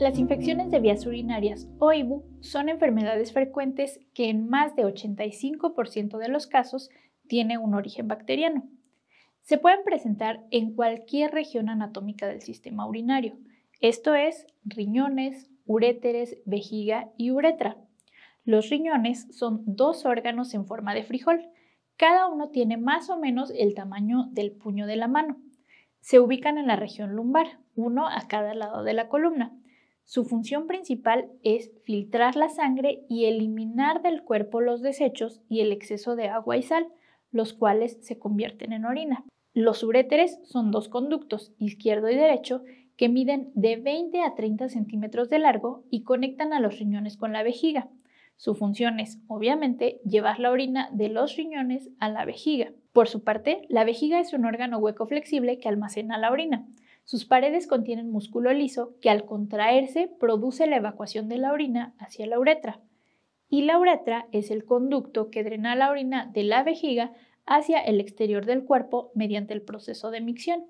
Las infecciones de vías urinarias o IBU son enfermedades frecuentes que en más de 85% de los casos tienen un origen bacteriano. Se pueden presentar en cualquier región anatómica del sistema urinario, esto es riñones, uréteres, vejiga y uretra. Los riñones son dos órganos en forma de frijol. Cada uno tiene más o menos el tamaño del puño de la mano. Se ubican en la región lumbar, uno a cada lado de la columna. Su función principal es filtrar la sangre y eliminar del cuerpo los desechos y el exceso de agua y sal, los cuales se convierten en orina. Los uréteres son dos conductos, izquierdo y derecho, que miden de 20 a 30 centímetros de largo y conectan a los riñones con la vejiga. Su función es, obviamente, llevar la orina de los riñones a la vejiga. Por su parte, la vejiga es un órgano hueco flexible que almacena la orina. Sus paredes contienen músculo liso que al contraerse produce la evacuación de la orina hacia la uretra. Y la uretra es el conducto que drena la orina de la vejiga hacia el exterior del cuerpo mediante el proceso de micción.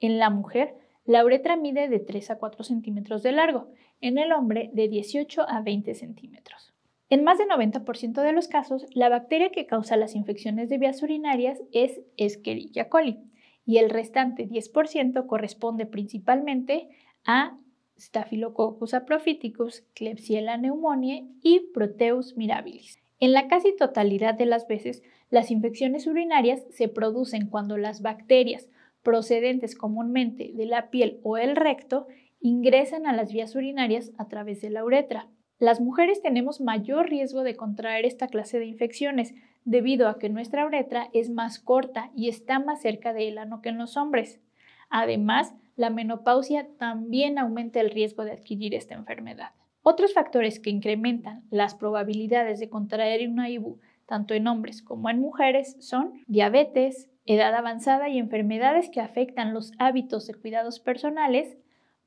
En la mujer, la uretra mide de 3 a 4 centímetros de largo, en el hombre de 18 a 20 centímetros. En más del 90% de los casos, la bacteria que causa las infecciones de vías urinarias es Escherichia coli y el restante 10% corresponde principalmente a Staphylococcus aprophyticus, Klebsiella pneumoniae y Proteus mirabilis. En la casi totalidad de las veces, las infecciones urinarias se producen cuando las bacterias procedentes comúnmente de la piel o el recto ingresan a las vías urinarias a través de la uretra. Las mujeres tenemos mayor riesgo de contraer esta clase de infecciones debido a que nuestra uretra es más corta y está más cerca del ano que en los hombres. Además, la menopausia también aumenta el riesgo de adquirir esta enfermedad. Otros factores que incrementan las probabilidades de contraer una IBU tanto en hombres como en mujeres son diabetes, edad avanzada y enfermedades que afectan los hábitos de cuidados personales,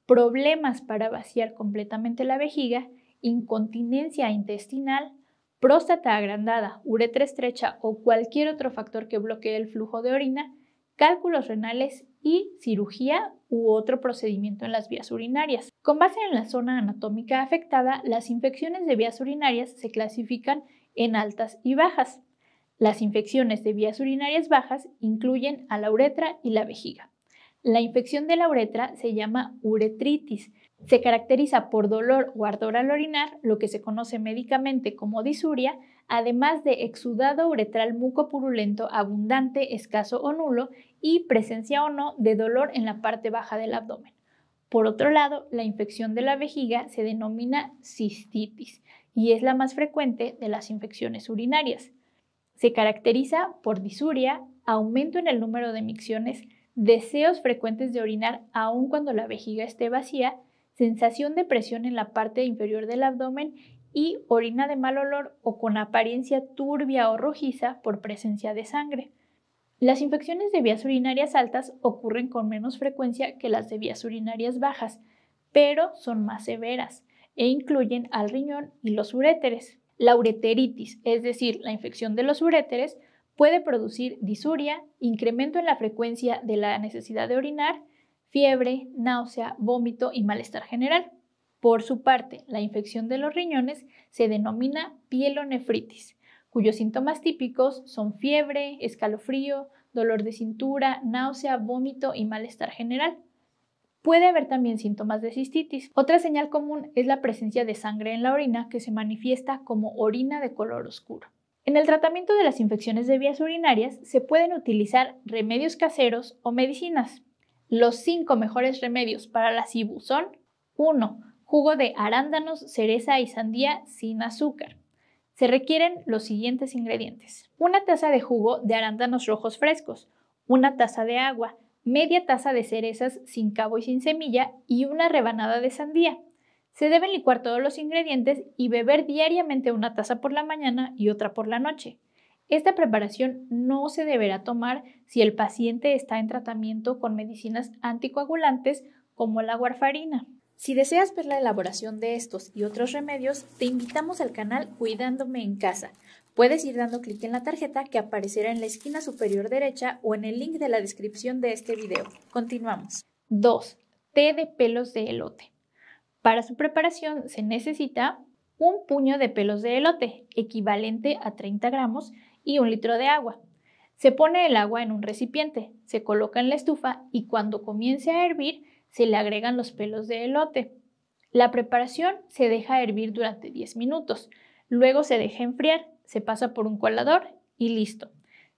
problemas para vaciar completamente la vejiga incontinencia intestinal, próstata agrandada, uretra estrecha o cualquier otro factor que bloquee el flujo de orina, cálculos renales y cirugía u otro procedimiento en las vías urinarias. Con base en la zona anatómica afectada, las infecciones de vías urinarias se clasifican en altas y bajas. Las infecciones de vías urinarias bajas incluyen a la uretra y la vejiga. La infección de la uretra se llama uretritis se caracteriza por dolor o ardor al orinar, lo que se conoce médicamente como disuria, además de exudado uretral mucopurulento abundante, escaso o nulo y presencia o no de dolor en la parte baja del abdomen. Por otro lado, la infección de la vejiga se denomina cistitis y es la más frecuente de las infecciones urinarias. Se caracteriza por disuria, aumento en el número de micciones, deseos frecuentes de orinar aun cuando la vejiga esté vacía sensación de presión en la parte inferior del abdomen y orina de mal olor o con apariencia turbia o rojiza por presencia de sangre. Las infecciones de vías urinarias altas ocurren con menos frecuencia que las de vías urinarias bajas, pero son más severas e incluyen al riñón y los uréteres. La ureteritis, es decir, la infección de los uréteres, puede producir disuria, incremento en la frecuencia de la necesidad de orinar, fiebre, náusea, vómito y malestar general. Por su parte, la infección de los riñones se denomina pielonefritis, cuyos síntomas típicos son fiebre, escalofrío, dolor de cintura, náusea, vómito y malestar general. Puede haber también síntomas de cistitis. Otra señal común es la presencia de sangre en la orina que se manifiesta como orina de color oscuro. En el tratamiento de las infecciones de vías urinarias se pueden utilizar remedios caseros o medicinas. Los cinco mejores remedios para la SIBU son 1. Jugo de arándanos, cereza y sandía sin azúcar. Se requieren los siguientes ingredientes. Una taza de jugo de arándanos rojos frescos, una taza de agua, media taza de cerezas sin cabo y sin semilla y una rebanada de sandía. Se deben licuar todos los ingredientes y beber diariamente una taza por la mañana y otra por la noche. Esta preparación no se deberá tomar si el paciente está en tratamiento con medicinas anticoagulantes como la warfarina. Si deseas ver la elaboración de estos y otros remedios, te invitamos al canal Cuidándome en casa. Puedes ir dando clic en la tarjeta que aparecerá en la esquina superior derecha o en el link de la descripción de este video. Continuamos. 2. Té de pelos de elote. Para su preparación se necesita un puño de pelos de elote, equivalente a 30 gramos, y un litro de agua. Se pone el agua en un recipiente, se coloca en la estufa y cuando comience a hervir se le agregan los pelos de elote. La preparación se deja hervir durante 10 minutos, luego se deja enfriar, se pasa por un colador y listo.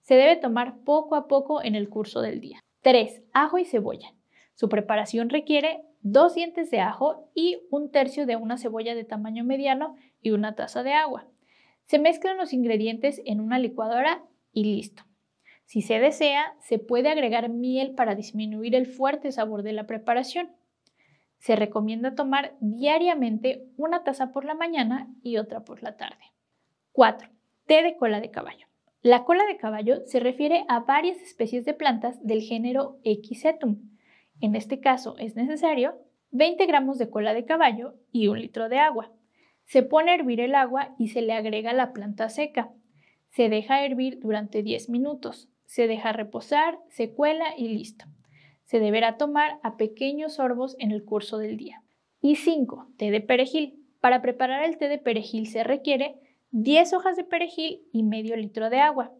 Se debe tomar poco a poco en el curso del día. 3. Ajo y cebolla. Su preparación requiere dos dientes de ajo y un tercio de una cebolla de tamaño mediano y una taza de agua. Se mezclan los ingredientes en una licuadora y listo. Si se desea, se puede agregar miel para disminuir el fuerte sabor de la preparación. Se recomienda tomar diariamente una taza por la mañana y otra por la tarde. 4. Té de cola de caballo. La cola de caballo se refiere a varias especies de plantas del género Equisetum. En este caso es necesario 20 gramos de cola de caballo y un litro de agua. Se pone a hervir el agua y se le agrega la planta seca. Se deja hervir durante 10 minutos. Se deja reposar, se cuela y listo. Se deberá tomar a pequeños sorbos en el curso del día. Y 5. Té de perejil. Para preparar el té de perejil se requiere 10 hojas de perejil y medio litro de agua.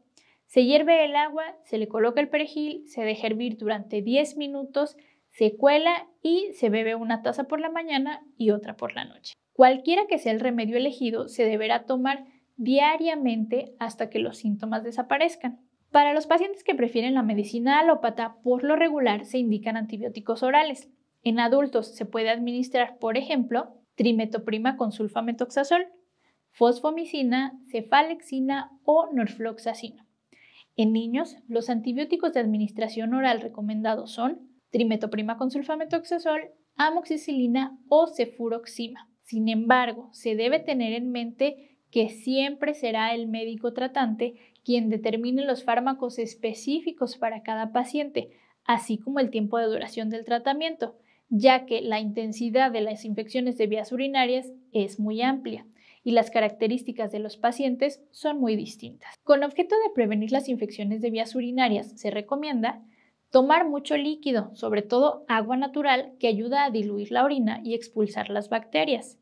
Se hierve el agua, se le coloca el perejil, se deja hervir durante 10 minutos, se cuela y se bebe una taza por la mañana y otra por la noche. Cualquiera que sea el remedio elegido, se deberá tomar diariamente hasta que los síntomas desaparezcan. Para los pacientes que prefieren la medicina alópata, por lo regular se indican antibióticos orales. En adultos se puede administrar, por ejemplo, trimetoprima con sulfametoxazol, fosfomicina, cefalexina o norfloxacina. En niños, los antibióticos de administración oral recomendados son trimetoprima con sulfametoxazol, amoxicilina o cefuroxima. Sin embargo, se debe tener en mente que siempre será el médico tratante quien determine los fármacos específicos para cada paciente, así como el tiempo de duración del tratamiento, ya que la intensidad de las infecciones de vías urinarias es muy amplia y las características de los pacientes son muy distintas. Con objeto de prevenir las infecciones de vías urinarias, se recomienda Tomar mucho líquido, sobre todo agua natural, que ayuda a diluir la orina y expulsar las bacterias.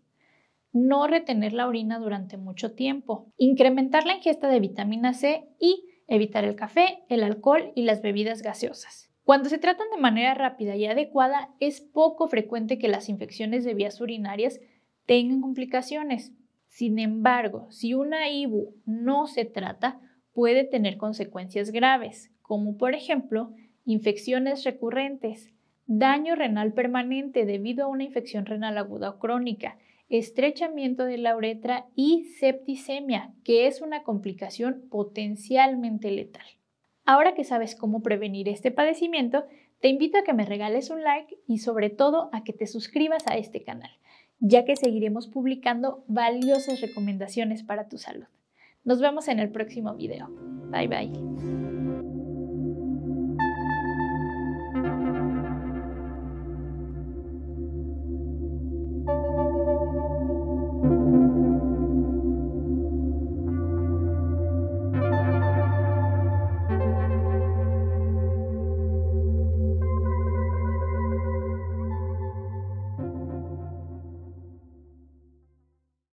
No retener la orina durante mucho tiempo. Incrementar la ingesta de vitamina C y evitar el café, el alcohol y las bebidas gaseosas. Cuando se tratan de manera rápida y adecuada, es poco frecuente que las infecciones de vías urinarias tengan complicaciones. Sin embargo, si una IBU no se trata, puede tener consecuencias graves, como por ejemplo infecciones recurrentes, daño renal permanente debido a una infección renal aguda o crónica, estrechamiento de la uretra y septicemia, que es una complicación potencialmente letal. Ahora que sabes cómo prevenir este padecimiento, te invito a que me regales un like y sobre todo a que te suscribas a este canal, ya que seguiremos publicando valiosas recomendaciones para tu salud. Nos vemos en el próximo video. Bye bye.